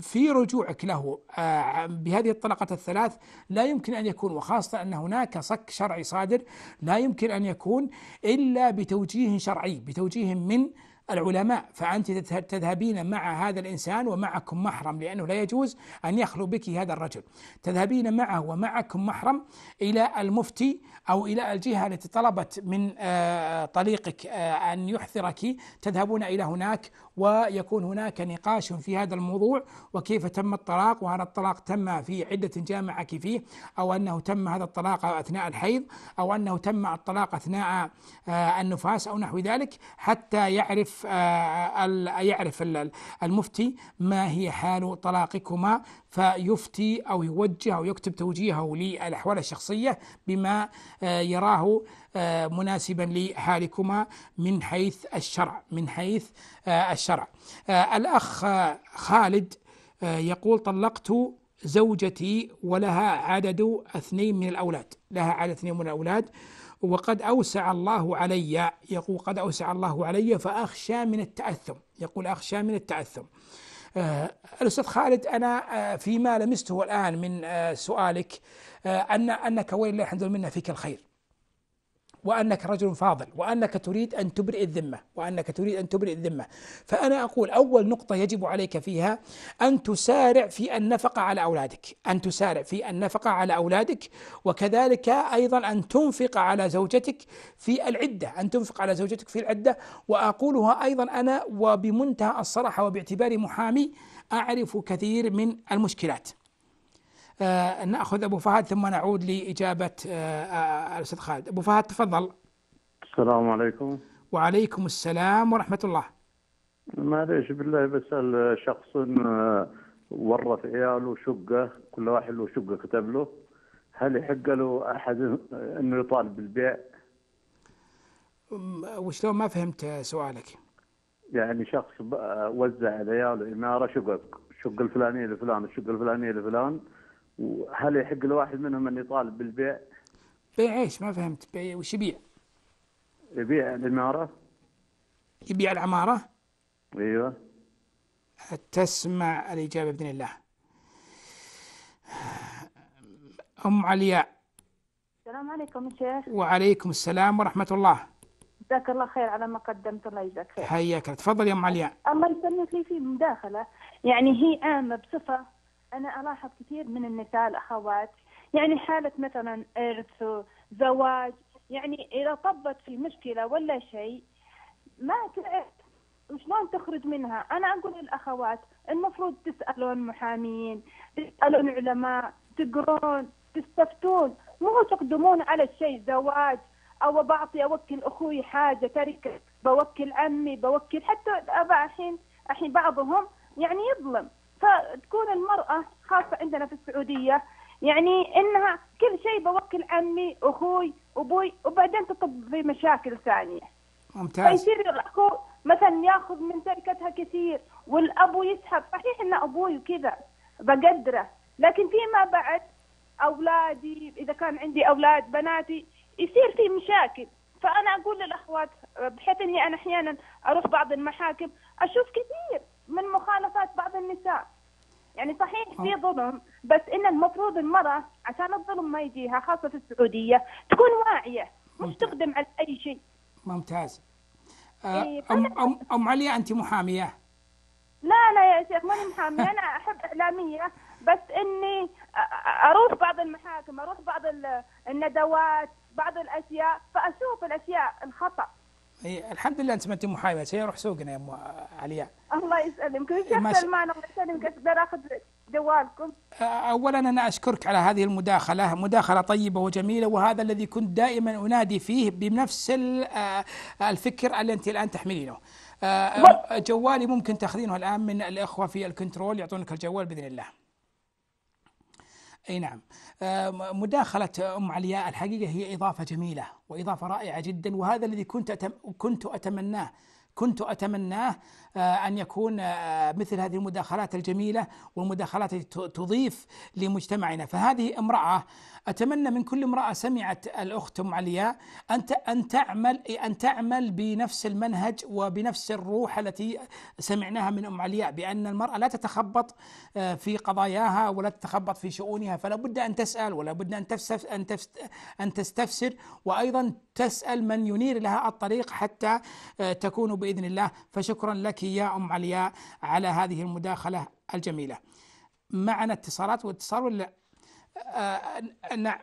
في رجوعك له آه، بهذه الطلقة الثلاث لا يمكن أن يكون وخاصة أن هناك صك شرعي صادر لا يمكن أن يكون إلا بتوجيه شرعي بتوجيه من العلماء فأنت تذهبين مع هذا الإنسان ومعكم محرم لأنه لا يجوز أن يخلو بك هذا الرجل تذهبين معه ومعكم محرم إلى المفتي أو إلى الجهة التي طلبت من آه، طريقك آه، أن يحذرك تذهبون إلى هناك ويكون هناك نقاش في هذا الموضوع وكيف تم الطلاق وهل الطلاق تم في عدة جامعك فيه أو أنه تم هذا الطلاق أثناء الحيض أو أنه تم الطلاق أثناء آه، النفاس أو نحو ذلك حتى يعرف يعرف آه، آه، المفتي ما هي حال طلاقكما فيفتي أو يوجه أو يكتب توجيهه للأحوال الشخصية بما آه، يراه مناسبا لحالكما من حيث الشرع من حيث الشرع الأخ خالد يقول طلقت زوجتي ولها عدد اثنين من الأولاد لها عدد اثنين من الأولاد وقد أوسع الله علي يقول قد أوسع الله علي فأخشى من التأثم يقول أخشى من التأثم آه الأستاذ خالد أنا آه فيما لمسته الآن من آه سؤالك آه، أن أنك ولله الحمد منا فيك الخير وأنك رجل فاضل وأنك تريد أن تبرئ الذمة وأنك تريد أن تبرئ الذمة فأنا أقول أول نقطة يجب عليك فيها أن تسارع في النفقة على أولادك أن تسارع في النفقة على أولادك وكذلك أيضا أن تنفق على زوجتك في العدة أن تنفق على زوجتك في العدة وأقولها أيضا أنا وبمنتهى الصراحة وباعتباري محامي أعرف كثير من المشكلات آه، ناخذ ابو فهد ثم نعود لاجابه آه، آه، الاستاذ خالد ابو فهد تفضل السلام عليكم وعليكم السلام ورحمه الله معليش بالله بسال شخص ورث عياله شقه كل واحد له شقه كتب له هل يحق له احد انه يطالب بالبيع؟ وشلون ما فهمت سؤالك؟ يعني شخص وزع على عياله عماره شقق الشقه الفلانيه لفلان الشقه الفلانيه لفلان وهل يحق لواحد منهم أن يطالب بالبيع؟ بيع إيش ما فهمت بيع وش يبيع؟ يبيع العمارة يبيع العمارة؟ أيوه تسمع الإجابة بإذن الله أم علياء السلام عليكم يا شيخ وعليكم السلام ورحمة الله جزاك الله خير على ما قدمت الله يجزاك خير حياك تفضل يا ام علياء الله يسلمك لي في مداخله يعني هي عامه بصفه انا الاحظ كثير من النساء الاخوات يعني حاله مثلا ارث زواج يعني اذا طبت في مشكله ولا شيء ما تعرف وشلون تخرج منها انا اقول للاخوات المفروض تسالون محامين تسالون علماء تقرون تستفتون مو تقدمون على الشيء زواج او بعطي اوكل اخوي حاجه تركه بوكل عمي بوكل حتى الاباء الحين الحين بعضهم يعني يظلم فتكون المرأة خاصة عندنا في السعودية يعني انها كل شيء بوكل عمي اخوي ابوي وبعدين تطب في مشاكل ثانيه. ممتاز. فيصير الاخو مثلا ياخذ من تركتها كثير والابو يسحب صحيح ان ابوي وكذا بقدره لكن فيما بعد اولادي اذا كان عندي اولاد بناتي يصير في مشاكل فانا اقول للاخوات بحيث اني انا احيانا اروح بعض المحاكم اشوف كثير من مخالفات بعض النساء يعني صحيح في ظلم بس ان المفروض المراه عشان الظلم ما يجيها خاصه في السعوديه تكون واعيه مش تقدم على اي شيء ممتاز آه، إيه، أم, أم, أم عليا أنت محامية لا لا يا شيخ ماني محامية أنا أحب إعلامية بس إني أروح بعض المحاكم أروح بعض الندوات بعض الأشياء فأشوف الأشياء الخطأ اي الحمد لله انت ما انت محاميه روح سوقنا يا ام علياء الله يسلمك وش احسن معنى الله يسلمك اقدر اخذ جوالكم اولا انا اشكرك على هذه المداخله مداخله طيبه وجميله وهذا الذي كنت دائما انادي فيه بنفس الفكر اللي انت الان تحملينه جوالي ممكن تاخذينه الان من الاخوه في الكنترول يعطونك الجوال باذن الله اي نعم آه، مداخله ام علياء الحقيقه هي اضافه جميله واضافه رائعه جدا وهذا الذي كنت كنت اتمناه كنت اتمناه آه، أن يكون آه، مثل هذه المداخلات الجميلة والمداخلات التي تضيف لمجتمعنا فهذه امرأة أتمنى من كل امرأة سمعت الأخت أم علياء أن أن تعمل أن تعمل بنفس المنهج وبنفس الروح التي سمعناها من أم علياء بأن المرأة لا تتخبط آه، في قضاياها ولا تتخبط في شؤونها فلا بد أن تسأل ولا بد أن أن أن تستفسر وأيضا تسأل من ينير لها الطريق حتى تكون بإذن الله فشكرا لك يا أم علياء على هذه المداخلة الجميلة معنا اتصالات واتصال ولا آه, آه،, آه،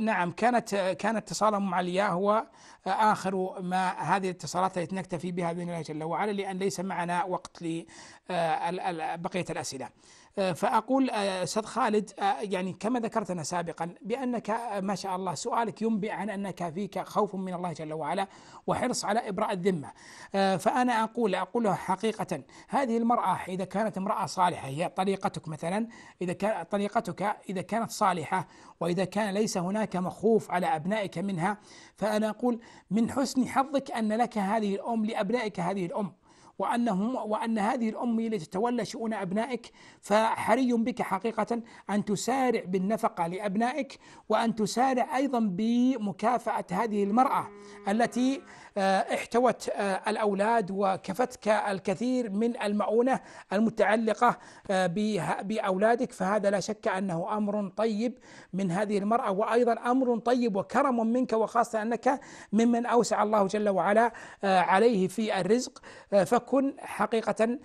نعم كانت آه، كان اتصال ام علياء هو آخر ما هذه الاتصالات التي نكتفي بها بإذن الله جل وعلا لأن ليس معنا وقت لبقية آه، الأسئلة آه، فأقول آه، أستاذ خالد يعني كما ذكرت أنا سابقا بأنك ما شاء الله سؤالك ينبئ عن أنك فيك خوف من الله جل وعلا وحرص على إبراء الذمة فأنا أقول أقولها حقيقة هذه المرأة إذا كانت امرأة صالحة هي طريقتك مثلا إذا كان طريقتك إذا كانت صالحة وإذا كان ليس هناك مخوف على أبنائك منها فأنا أقول من حسن حظك أن لك هذه الأم لأبنائك هذه الأم وأنهم وأن هذه الأم هي التي تتولى شؤون أبنائك فحري بك حقيقة أن تسارع بالنفقة لأبنائك وأن تسارع أيضا بمكافأة هذه المرأة التي آه، احتوت آه، الأولاد وكفتك الكثير من المؤونة المتعلقة آه، بأولادك فهذا لا شك أنه أمر طيب من هذه المرأة وأيضا أمر طيب وكرم منك وخاصة أنك ممن أوسع الله جل وعلا عليه في الرزق فكن حقيقة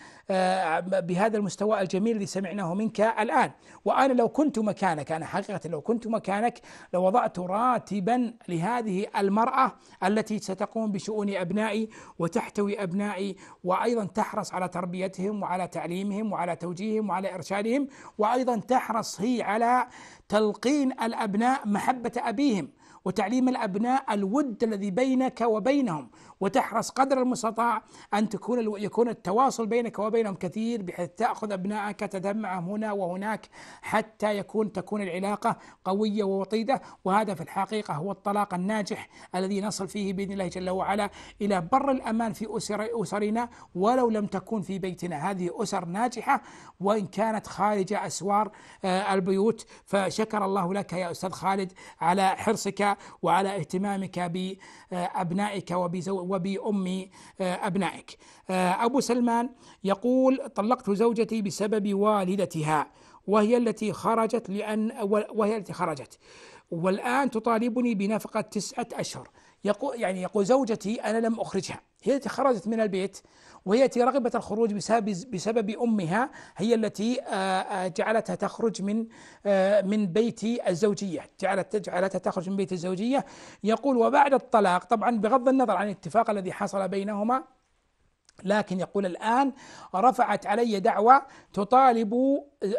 بهذا المستوى الجميل اللي سمعناه منك الآن وأنا لو كنت مكانك أنا حقيقة لو كنت مكانك لوضعت راتبا لهذه المرأة التي ستقوم بشؤون أبنائي وتحتوي أبنائي وأيضا تحرص على تربيتهم وعلى تعليمهم وعلى توجيههم وعلى إرشادهم وأيضا تحرص هي على تلقين الأبناء محبة أبيهم وتعليم الابناء الود الذي بينك وبينهم وتحرص قدر المستطاع أن تكون يكون التواصل بينك وبينهم كثير بحيث تأخذ أبنائك تدمعهم هنا وهناك حتى يكون تكون العلاقة قوية ووطيدة وهذا في الحقيقة هو الطلاق الناجح الذي نصل فيه بإذن الله جل وعلا إلى بر الأمان في أسر أسرنا ولو لم تكن في بيتنا هذه أسر ناجحة وإن كانت خارج أسوار آه، البيوت فشكر الله لك يا أستاذ خالد على حرصك وعلى اهتمامك بأبنائك وبزوجك وبأم آه، أبنائك آه، أبو سلمان يقول طلقت زوجتي بسبب والدتها وهي التي خرجت لأن وهي التي خرجت والآن تطالبني بنفقة تسعة أشهر يقول يعني يقول زوجتي أنا لم أخرجها هي التي خرجت من البيت وهي التي رغبت الخروج بسبب, بسبب أمها هي التي جعلتها تخرج من من بيت الزوجية جعلت جعلتها تخرج من بيت الزوجية يقول وبعد الطلاق طبعا بغض النظر عن الاتفاق الذي حصل بينهما لكن يقول الآن رفعت علي دعوة تطالب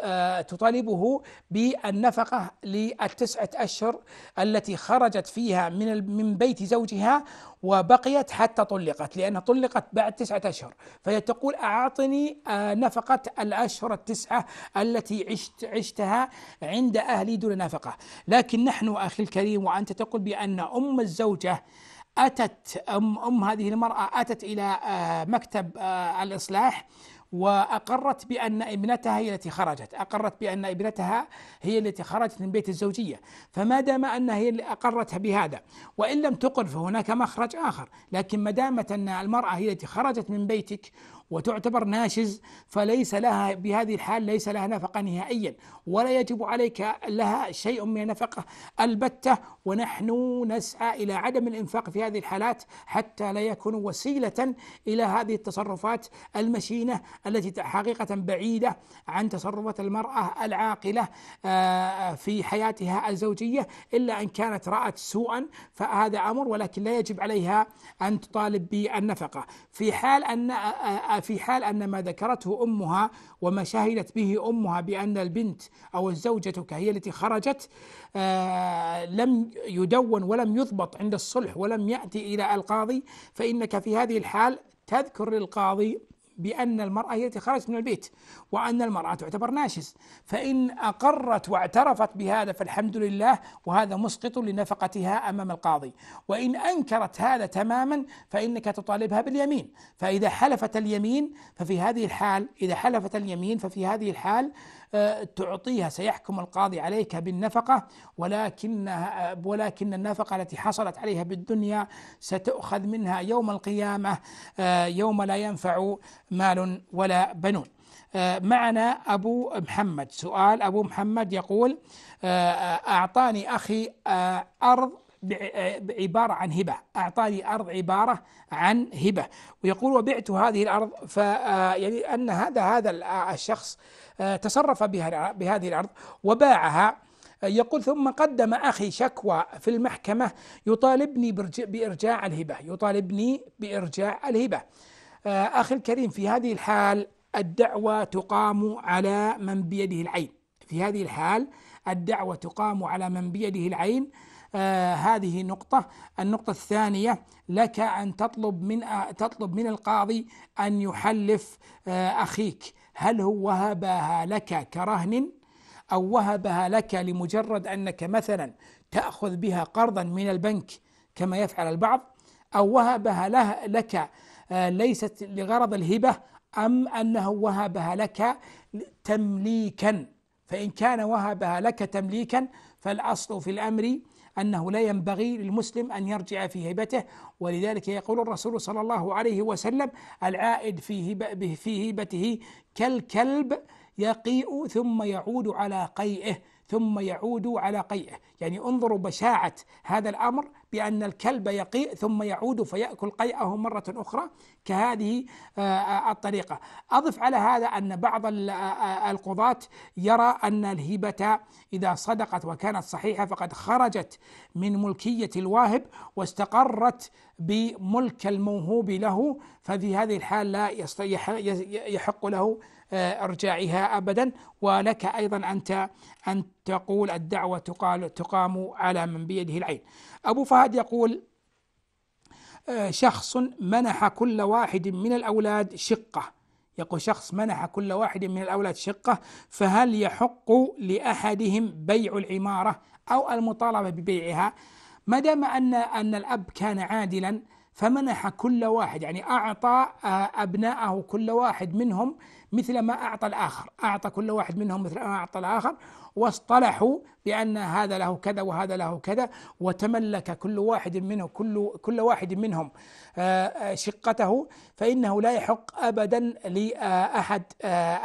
آه، تطالبه بالنفقة للتسعة أشهر التي خرجت فيها من من بيت زوجها وبقيت حتى طلقت لأنها طلقت بعد تسعة أشهر فهي تقول أعطني آه، نفقة الأشهر التسعة التي عشت عشتها عند أهلي دون نفقة لكن نحن أخي الكريم وأنت تقول بأن أم الزوجة أتت أم, أم هذه المرأة أتت إلى آه، مكتب آه، الإصلاح واقرت بان ابنتها هي التي خرجت، اقرت بان ابنتها هي التي خرجت من بيت الزوجيه، فما دام انها هي اللي اقرت بهذا، وان لم تقر فهناك مخرج اخر، لكن ما دامت ان المراه هي التي خرجت من بيتك وتعتبر ناشز فليس لها بهذه الحال ليس لها نفقة نهائيا ولا يجب عليك لها شيء من النفقة البتة ونحن نسعى إلى عدم الإنفاق في هذه الحالات حتى لا يكون وسيلة إلى هذه التصرفات المشينة التي حقيقة بعيدة عن تصرفات المرأة العاقلة آه، في حياتها الزوجية إلا أن كانت رأت سوءا فهذا أمر ولكن لا يجب عليها أن تطالب بالنفقة في حال أن آه، آه، في حال أن ما ذكرته أمها وما شهدت به أمها بأن البنت أو الزوجة هي التي خرجت آه، لم يدون ولم يضبط عند الصلح ولم يأتي إلى القاضي فإنك في هذه الحال تذكر للقاضي بأن المرأة هي التي خرجت من البيت وأن المرأة تعتبر ناشز فإن أقرت واعترفت بهذا فالحمد لله وهذا مسقط لنفقتها أمام القاضي وإن أنكرت هذا تماما فإنك تطالبها باليمين فإذا حلفت اليمين ففي هذه الحال إذا حلفت اليمين ففي هذه الحال تعطيها سيحكم القاضي عليك بالنفقة ولكنها ولكن النفقة التي حصلت عليها بالدنيا ستؤخذ منها يوم القيامة آه، يوم لا ينفع مال ولا بنون آه، معنا أبو محمد سؤال أبو محمد يقول آه، أعطاني أخي أرض عبارة عن هبة أعطاني أرض عبارة عن هبة ويقول وبعت هذه الأرض ف آه، يعني أن هذا هذا الشخص آه، تصرف بها بهذه الأرض وباعها يقول ثم قدم أخي شكوى في المحكمة يطالبني بإرجاع الهبة يطالبني بإرجاع الهبة آه، أخي الكريم في هذه الحال الدعوة تقام على من بيده العين في هذه الحال الدعوة تقام على من بيده العين آه، هذه نقطة النقطة الثانية لك أن تطلب من تطلب من القاضي أن يحلف آه، أخيك هل هو وهبها لك كرهن أو وهبها لك لمجرد أنك مثلا تأخذ بها قرضا من البنك كما يفعل البعض أو وهبها له لك آه، ليست لغرض الهبة أم أنه وهبها لك تمليكا فإن كان وهبها لك تمليكا فالأصل في الأمر أنه لا ينبغي للمسلم أن يرجع في هبته ولذلك يقول الرسول صلى الله عليه وسلم العائد في في هبته كالكلب يقيء ثم يعود على قيئه ثم يعود على قيئه يعني انظروا بشاعة هذا الأمر بأن الكلب يقيء ثم يعود فيأكل قيئه مرة أخرى كهذه آه، آه، الطريقة أضف على هذا أن بعض آه، القضاة يرى أن الهبة إذا صدقت وكانت صحيحة فقد خرجت من ملكية الواهب واستقرت بملك الموهوب له ففي هذه الحال لا يحق له إرجاعها أبدا ولك أيضا أنت أن تقول الدعوة تقال تقام على من بيده العين أبو فهد يقول آه، شخص منح كل واحد من الأولاد شقة يقول شخص منح كل واحد من الأولاد شقة فهل يحق لأحدهم بيع العمارة أو المطالبة ببيعها ما دام أن أن الأب كان عادلا فمنح كل واحد يعني أعطى آه، أبناءه كل واحد منهم مثل ما أعطى الآخر أعطى كل واحد منهم مثل ما أعطى الآخر واصطلحوا بأن هذا له كذا وهذا له كذا وتملك كل واحد منه كل كل واحد منهم آه، آه، شقته فإنه لا يحق أبدا لأحد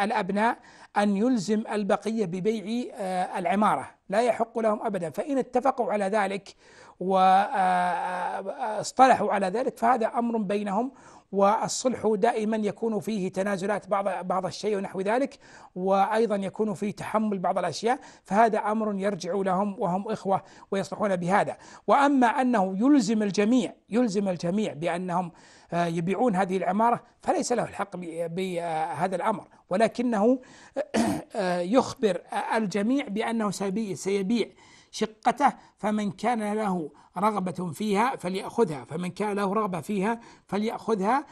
الأبناء أن يلزم البقية ببيع العمارة لا يحق لهم أبدا فإن اتفقوا على ذلك واصطلحوا على ذلك فهذا امر بينهم والصلح دائما يكون فيه تنازلات بعض بعض الشيء ونحو ذلك وايضا يكون فيه تحمل بعض الاشياء فهذا امر يرجع لهم وهم اخوه ويصلحون بهذا واما انه يلزم الجميع يلزم الجميع بانهم آه، يبيعون هذه العماره فليس له الحق بهذا آه، الامر ولكنه آه، يخبر الجميع بانه سيبيع شقته فمن كان له رغبة فيها فليأخذها فمن كان له رغبة فيها فليأخذها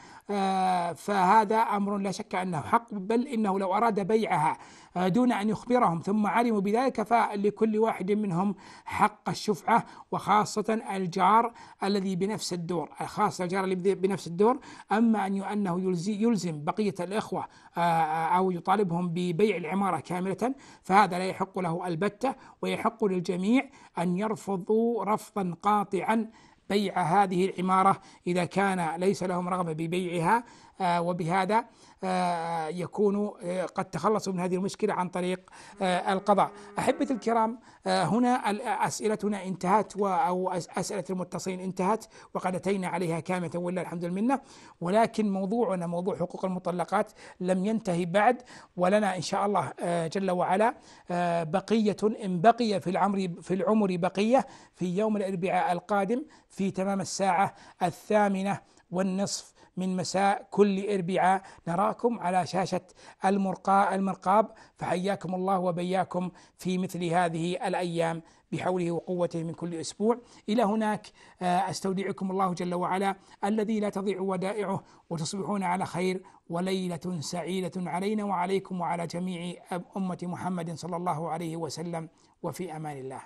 فهذا أمر لا شك أنه حق بل إنه لو أراد بيعها آه، دون أن يخبرهم ثم علموا بذلك فلكل واحد منهم حق الشفعة وخاصة الجار الذي بنفس الدور آه، خاصة الجار اللي بنفس الدور أما أن أنه يلزم بقية الإخوة آه، أو يطالبهم ببيع العمارة كاملة فهذا لا يحق له البتة ويحق للجميع أن يرفضوا رفضا قاطعا بيع هذه العمارة إذا كان ليس لهم رغبة ببيعها آه، وبهذا آه، يكونوا آه، قد تخلصوا من هذه المشكلة عن طريق القضاء أحبة الكرام هنا أسئلتنا انتهت أو أسئلة المتصلين انتهت وقد أتينا عليها كاملة ولله الحمد والمنة ولكن موضوعنا موضوع حقوق المطلقات لم ينتهي بعد ولنا إن شاء الله جل وعلا بقية إن بقي في العمر في العمر بقية في يوم الأربعاء القادم في تمام الساعة الثامنة والنصف من مساء كل اربعاء نراكم على شاشه المرقى المرقاب فحياكم الله وبياكم في مثل هذه الايام بحوله وقوته من كل اسبوع الى هناك آه، استودعكم الله جل وعلا الذي لا تضيع ودائعه وتصبحون على خير وليله سعيده علينا وعليكم وعلى جميع امه محمد صلى الله عليه وسلم وفي امان الله.